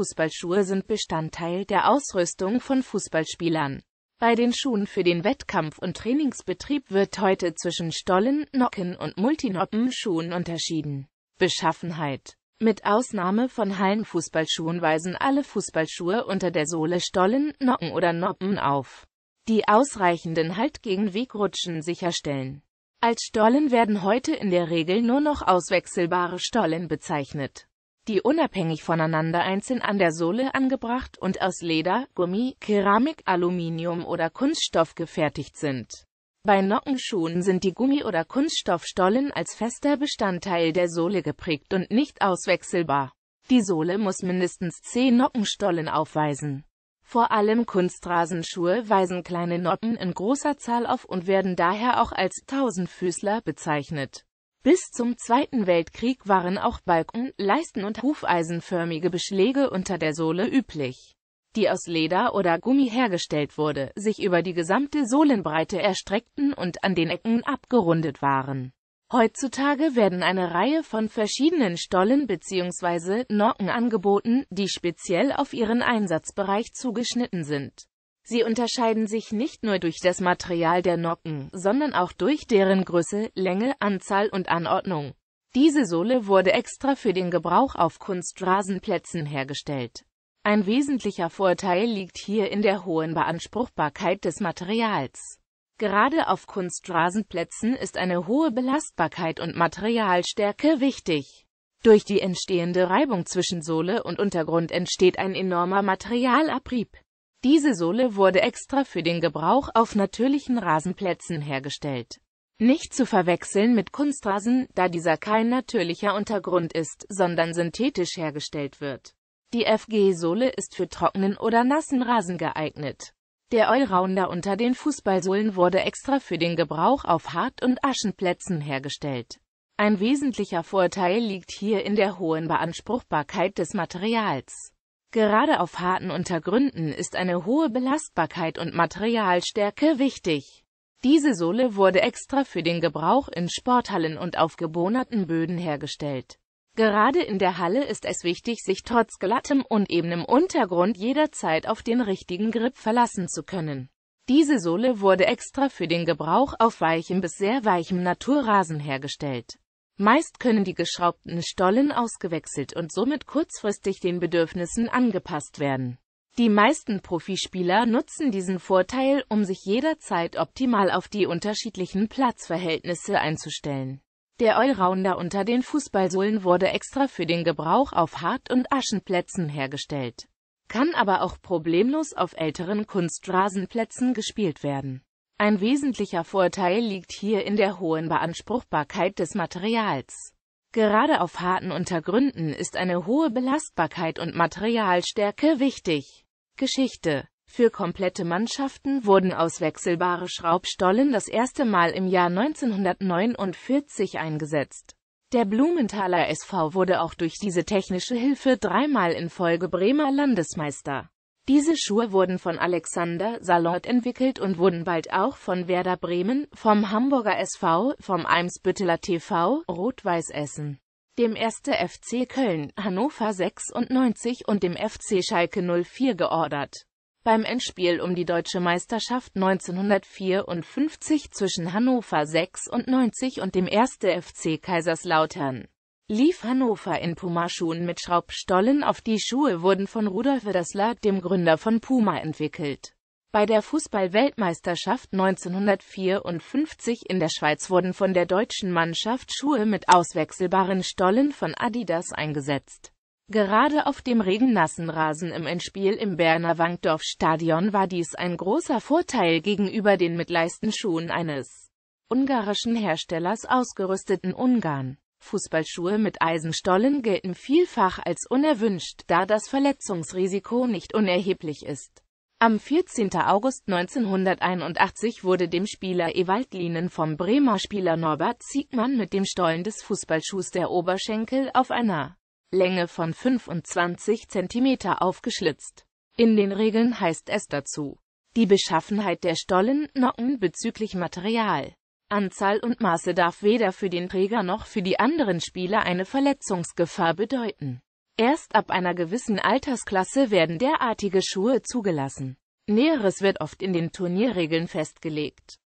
Fußballschuhe sind Bestandteil der Ausrüstung von Fußballspielern. Bei den Schuhen für den Wettkampf- und Trainingsbetrieb wird heute zwischen Stollen-, Nocken- und Multinoppen-Schuhen unterschieden. Beschaffenheit Mit Ausnahme von Hallenfußballschuhen weisen alle Fußballschuhe unter der Sohle Stollen, Nocken oder Noppen auf, die ausreichenden Halt gegen Wegrutschen sicherstellen. Als Stollen werden heute in der Regel nur noch auswechselbare Stollen bezeichnet die unabhängig voneinander einzeln an der Sohle angebracht und aus Leder, Gummi, Keramik, Aluminium oder Kunststoff gefertigt sind. Bei Nockenschuhen sind die Gummi- oder Kunststoffstollen als fester Bestandteil der Sohle geprägt und nicht auswechselbar. Die Sohle muss mindestens 10 Nockenstollen aufweisen. Vor allem Kunstrasenschuhe weisen kleine Nocken in großer Zahl auf und werden daher auch als Tausendfüßler bezeichnet. Bis zum Zweiten Weltkrieg waren auch Balken, Leisten und hufeisenförmige Beschläge unter der Sohle üblich, die aus Leder oder Gummi hergestellt wurde, sich über die gesamte Sohlenbreite erstreckten und an den Ecken abgerundet waren. Heutzutage werden eine Reihe von verschiedenen Stollen bzw. Nocken angeboten, die speziell auf ihren Einsatzbereich zugeschnitten sind. Sie unterscheiden sich nicht nur durch das Material der Nocken, sondern auch durch deren Größe, Länge, Anzahl und Anordnung. Diese Sohle wurde extra für den Gebrauch auf Kunstrasenplätzen hergestellt. Ein wesentlicher Vorteil liegt hier in der hohen Beanspruchbarkeit des Materials. Gerade auf Kunstrasenplätzen ist eine hohe Belastbarkeit und Materialstärke wichtig. Durch die entstehende Reibung zwischen Sohle und Untergrund entsteht ein enormer Materialabrieb. Diese Sohle wurde extra für den Gebrauch auf natürlichen Rasenplätzen hergestellt. Nicht zu verwechseln mit Kunstrasen, da dieser kein natürlicher Untergrund ist, sondern synthetisch hergestellt wird. Die FG-Sohle ist für trockenen oder nassen Rasen geeignet. Der Allrounder unter den Fußballsohlen wurde extra für den Gebrauch auf Hart- und Aschenplätzen hergestellt. Ein wesentlicher Vorteil liegt hier in der hohen Beanspruchbarkeit des Materials. Gerade auf harten Untergründen ist eine hohe Belastbarkeit und Materialstärke wichtig. Diese Sohle wurde extra für den Gebrauch in Sporthallen und auf gebohnerten Böden hergestellt. Gerade in der Halle ist es wichtig, sich trotz glattem und ebenem Untergrund jederzeit auf den richtigen Grip verlassen zu können. Diese Sohle wurde extra für den Gebrauch auf weichem bis sehr weichem Naturrasen hergestellt. Meist können die geschraubten Stollen ausgewechselt und somit kurzfristig den Bedürfnissen angepasst werden. Die meisten Profispieler nutzen diesen Vorteil, um sich jederzeit optimal auf die unterschiedlichen Platzverhältnisse einzustellen. Der Allrounder unter den Fußballsohlen wurde extra für den Gebrauch auf Hart- und Aschenplätzen hergestellt, kann aber auch problemlos auf älteren Kunstrasenplätzen gespielt werden. Ein wesentlicher Vorteil liegt hier in der hohen Beanspruchbarkeit des Materials. Gerade auf harten Untergründen ist eine hohe Belastbarkeit und Materialstärke wichtig. Geschichte Für komplette Mannschaften wurden auswechselbare Schraubstollen das erste Mal im Jahr 1949 eingesetzt. Der Blumenthaler SV wurde auch durch diese technische Hilfe dreimal in Folge Bremer Landesmeister. Diese Schuhe wurden von Alexander Saloth entwickelt und wurden bald auch von Werder Bremen, vom Hamburger SV, vom Eimsbütteler TV, Rot-Weiß Essen, dem 1. FC Köln, Hannover 96 und dem FC Schalke 04 geordert. Beim Endspiel um die Deutsche Meisterschaft 1954 zwischen Hannover 96 und dem 1. FC Kaiserslautern lief Hannover in Pumaschuhen mit Schraubstollen auf. Die Schuhe wurden von Rudolf Dassler, dem Gründer von Puma, entwickelt. Bei der Fußball-Weltmeisterschaft 1954 in der Schweiz wurden von der deutschen Mannschaft Schuhe mit auswechselbaren Stollen von Adidas eingesetzt. Gerade auf dem regennassen Rasen im Endspiel im Berner Wankdorf-Stadion war dies ein großer Vorteil gegenüber den mit Leistenschuhen eines ungarischen Herstellers ausgerüsteten Ungarn. Fußballschuhe mit Eisenstollen gelten vielfach als unerwünscht, da das Verletzungsrisiko nicht unerheblich ist. Am 14. August 1981 wurde dem Spieler Ewald Lienen vom Bremer Spieler Norbert Siegmann mit dem Stollen des Fußballschuhs der Oberschenkel auf einer Länge von 25 cm aufgeschlitzt. In den Regeln heißt es dazu, die Beschaffenheit der Stollen, Nocken bezüglich Material Anzahl und Maße darf weder für den Träger noch für die anderen Spieler eine Verletzungsgefahr bedeuten. Erst ab einer gewissen Altersklasse werden derartige Schuhe zugelassen. Näheres wird oft in den Turnierregeln festgelegt.